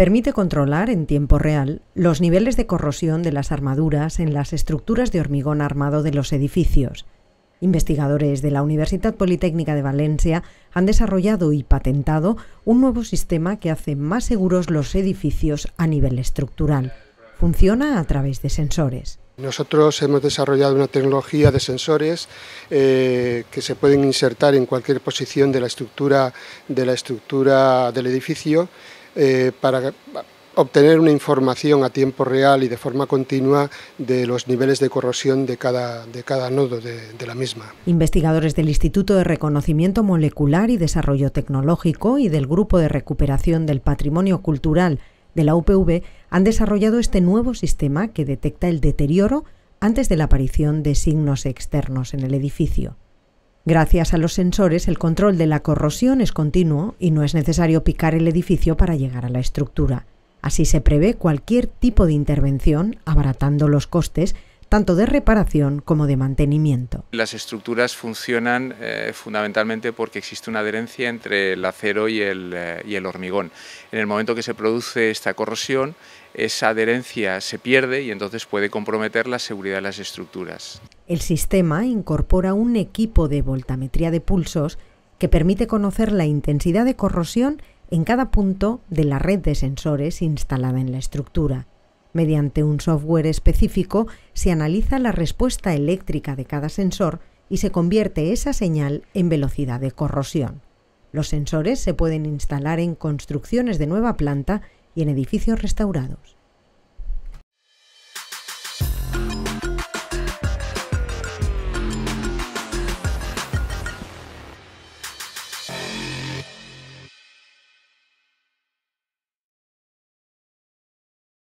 Permite controlar en tiempo real los niveles de corrosión de las armaduras en las estructuras de hormigón armado de los edificios. Investigadores de la Universidad Politécnica de Valencia han desarrollado y patentado un nuevo sistema que hace más seguros los edificios a nivel estructural. Funciona a través de sensores. Nosotros hemos desarrollado una tecnología de sensores eh, que se pueden insertar en cualquier posición de la estructura del edificio eh, para obtener una información a tiempo real y de forma continua de los niveles de corrosión de cada, nodo de, la misma. Investigadores del Instituto de Reconocimiento Molecular y Desarrollo Tecnológico y del Grupo de Recuperación del Patrimonio Cultural de la UPV han desarrollado este nuevo sistema que detecta el deterioro antes de la aparición de signos externos en el edificio. Gracias a los sensores, el control de la corrosión es continuo y no es necesario picar el edificio para llegar a la estructura. Así se prevé cualquier tipo de intervención, abaratando los costes tanto de reparación como de mantenimiento. Las estructuras funcionan eh, fundamentalmente porque existe una adherencia entre el acero y el, eh, y el, hormigón. En el momento que se produce esta corrosión, esa adherencia se pierde y entonces puede comprometer la seguridad de las estructuras. El sistema incorpora un equipo de voltametría de pulsos que permite conocer la intensidad de corrosión en cada punto de la red de sensores instalada en la estructura. Mediante un software específico se analiza la respuesta eléctrica de cada sensor y se convierte esa señal en velocidad de corrosión. Los sensores se pueden instalar en construcciones de nueva planta y en edificios restaurados.